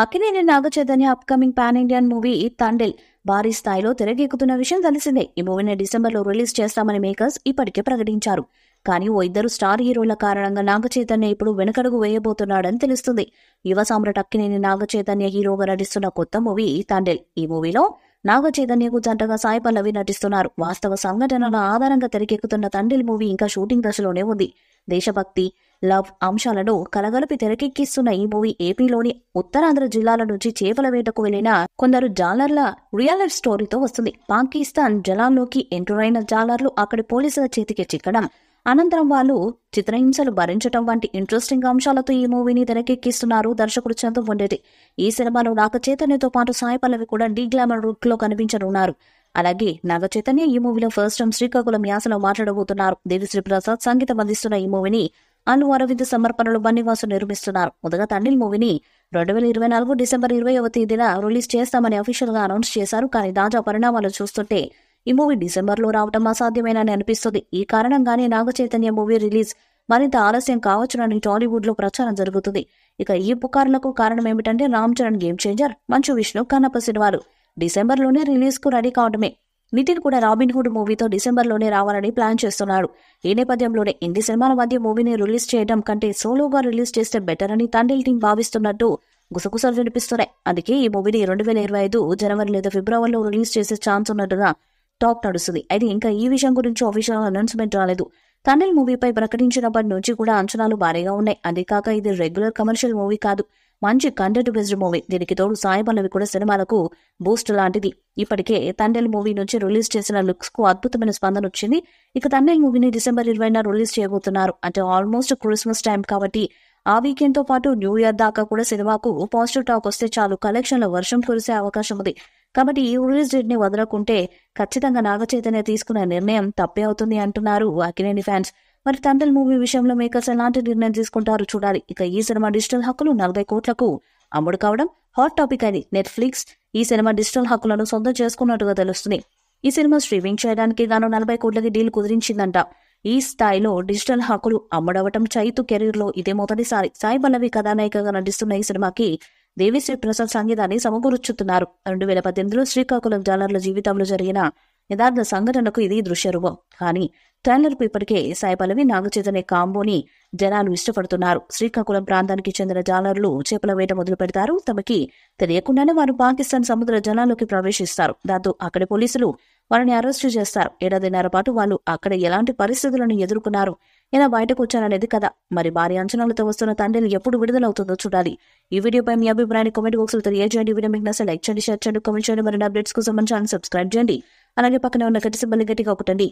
Akkineni Naga Chaitanya upcoming pan Indian movie Thandel భారీ స్థాయిలో తెరకెక్కుతున్న విషయం తెలిసిందే ఈ మూవీని డిసెంబర్లో రిలీజ్ చేస్తామని మేకర్స్ ఇప్పటికే ప్రకటించారు కానీ ఓ ఇద్దరు స్టార్ హీరోల కారణంగా నాగచైతన్య ఇప్పుడు వెనకడుగు వేయబోతున్నాడని తెలుస్తుంది యువ సామ్రాట్ అక్కినేని నాగచైతన్య హీరోగా నటిస్తున్న కొత్త మూవీ తండెల్ ఈ మూవీలో నాగ చైతన్యకు జంటగా సాయి పల్లవి నటిస్తున్నారు వాస్తవ సంఘటనల ఆధారంగా తెరకెక్కుతున్న తండ్రిల్ మూవీ ఇంకా షూటింగ్ దశలోనే ఉంది దేశభక్తి లవ్ అంశాలను కలగలిపి తెరకెక్కిస్తున్న ఈ మూవీ ఏపీలోని ఉత్తరాంధ్ర జిల్లాల నుంచి చేపల వేటకు వెళ్లిన కొందరు జాలర్ల రియల్ లైఫ్ స్టోరీతో వస్తుంది పాకిస్తాన్ జలాల్లోకి ఎంటరైన జాలర్లు అక్కడి పోలీసుల చేతికి చిక్కడం అనంతరం వాళ్ళు చిత్రహింసలు భరించటం వంటి ఇంట్రెస్టింగ్ అంశాలతో ఈ మూవీని తెరకెక్కిస్తున్నారు దర్శకుడు చందం ఉండేది ఈ సినిమాలో నాగ చైతన్యతో పాటు సాయి పల్లవి కూడా డీ గ్లామర్ రూట్ లో కనిపించనున్నారు అలాగే నాగ చైతన్య ఈ మూవీలో ఫస్ట్ టైం శ్రీకాకుళం యాసలో మాట్లాడబోతున్నారు దేవిశ్రీ ప్రసాద్ సంగీతం అందిస్తున్న ఈ మూవీని అల్లు అరవింద్ సమర్పణలు బన్నివాసు నిర్మిస్తున్నారు ముదగా తండ్రి మూవీని రెండు వేల ఇరవై నాలుగు డిసెంబర్ ఇరవై తేదీన రిలీజ్ చేస్తామని అఫీషియల్ గా అనౌన్స్ చేశారు కానీ తాజా పరిణామాలు చూస్తుంటే ఈ మూవీ డిసెంబర్లో రావటం అసాధ్యమేనని అనిపిస్తుంది ఈ కారణంగానే నాగ చైతన్య మూవీ రిలీజ్ మరింత ఆలస్యం కావచ్చునని టాలీవుడ్లో ప్రచారం జరుగుతుంది ఇక ఈ పుకారులకు కారణం ఏమిటంటే రామ్ చరణ్ గేమ్ చేంజర్ మంచు విష్ణు కన్నప్ప సినిమాలు డిసెంబర్లోనే రిలీజ్కు రెడీ కావడమే నితిన్ కూడా రాబిన్ హుడ్ మూవీతో డిసెంబర్లోనే రావాలని ప్లాన్ చేస్తున్నాడు ఈ నేపథ్యంలోనే ఇన్ని సినిమాల మధ్య మూవీని రిలీజ్ చేయడం కంటే సోలోగా రిలీజ్ చేస్తే బెటర్ అని తండ్రి టీం భావిస్తున్నట్టు గుసగుసలు వినిపిస్తున్నాయి అందుకే ఈ మూవీని రెండు వేల ఇరవై ఐదు జనవరి లేదా ఫిబ్రవరిలో రిలీజ్ చేసే ఛాన్స్ ఉన్నట్టుగా టాక్ నడుస్తుంది అయితే ఇంకా ఈ విషయం గురించి ఆఫీషియల్ అనౌన్స్మెంట్ రాలేదు తమిళ్ మూవీపై ప్రకటించినప్పటి నుంచి కూడా అంచనాలు భారీగా ఉన్నాయి అంతేకాక ఇది రెగ్యులర్ కమర్షియల్ మూవీ కాదు మంచి కంటెంట్ బేస్డ్ మూవీ దీనికి తోడు సాయి పల్లవి కూడా సినిమాలకు బూస్ట్ లాంటిది ఇప్పటికే తండ్రి మూవీ నుంచి రిలీజ్ చేసిన లుక్స్ కు అద్భుతమైన స్పందన వచ్చింది ఇక తండ్రి మూవీని డిసెంబర్ ఇరవై రిలీజ్ చేయబోతున్నారు అంటే ఆల్మోస్ట్ క్రిస్మస్ టైం కాబట్టి ఆ వీకెండ్ తో పాటు న్యూ ఇయర్ దాకా కూడా సినిమాకు పాజిటివ్ టాక్ వస్తే చాలు కలెక్షన్ల వర్షం కురిసే అవకాశం ఉంది కాబట్టి ఈ ఊరిజిడ్ని వదలకుంటే ఖచ్చితంగా నాగచైతన్య తీసుకున్న నిర్ణయం తప్పే అవుతుంది అంటున్నారు అకినేని ఫ్యాన్స్ మరి తండ్రి మూవీ విషయంలో మేకర్స్ ఎలాంటి నిర్ణయం తీసుకుంటారు చూడాలి ఇక ఈ సినిమా డిజిటల్ హక్కులు నలభై కోట్లకు అమ్ముడు కావడం హాట్ టాపిక్ అని నెట్ఫ్లిక్స్ ఈ సినిమా డిజిటల్ హక్కులను సొంతం చేసుకున్నట్టుగా తెలుస్తుంది ఈ సినిమా స్ట్రీమింగ్ చేయడానికి గాను నలభై కోట్లకి డీల్ కుదిరించిందంట ఈ స్థాయిలో డిజిటల్ హక్కులు అమ్మడవటం చైతు కెరీర్లో ఇదే మొదటిసారి సాయి పల్లవి కథానాయికగా నటిస్తున్న ఈ సినిమాకి దేవిశ్రీ ప్రసాద్ సంగీతాన్ని సమకూర్చుతున్నారు రెండు వేల పద్దెనిమిదిలో శ్రీకాకుళం జాలర్ల జీవితంలో జరిగిన యథార్థ సంఘటనకు ఇది దృశ్య రూపం కానీ ట్రైలర్కు ఇప్పటికే సాయి పల్లవి నాగచైతన్య కాంబోని జనాలు ఇష్టపడుతున్నారు శ్రీకాకుళం ప్రాంతానికి చెందిన జాలర్లు చేపల వేట మొదలు పెడతారు తమకి తెలియకుండానే వారు పాకిస్తాన్ సముద్ర జలాల్లోకి ప్రవేశిస్తారు దాంతో అక్కడి పోలీసులు వారిని అరెస్టు చేస్తారు ఏడాదిన్నర పాటు వాళ్ళు అక్కడ ఎలాంటి పరిస్థితులను ఎదుర్కొన్నారు ఇలా బయటకు వచ్చారనేది కదా మరి భారీ అంచనాలతో వస్తున్న తండ్రిని ఎప్పుడు విడుదలవుతుందో చూడాలి ఈ వీడియోపై మీ అభిప్రాయాన్ని కామెంట్ బాక్స్ లో తెలియజేయండి వీడియో మీకు నచ్చే లైక్ చేయండి షేర్ చేయండి కామెంట్ చేయండి మరి అప్డేట్స్ కు సంబంధించి సబ్స్క్రైబ్ చేయండి అలాగే పక్కన ఉన్న గట్టి సిబ్బంది గట్టిగా ఒకటండి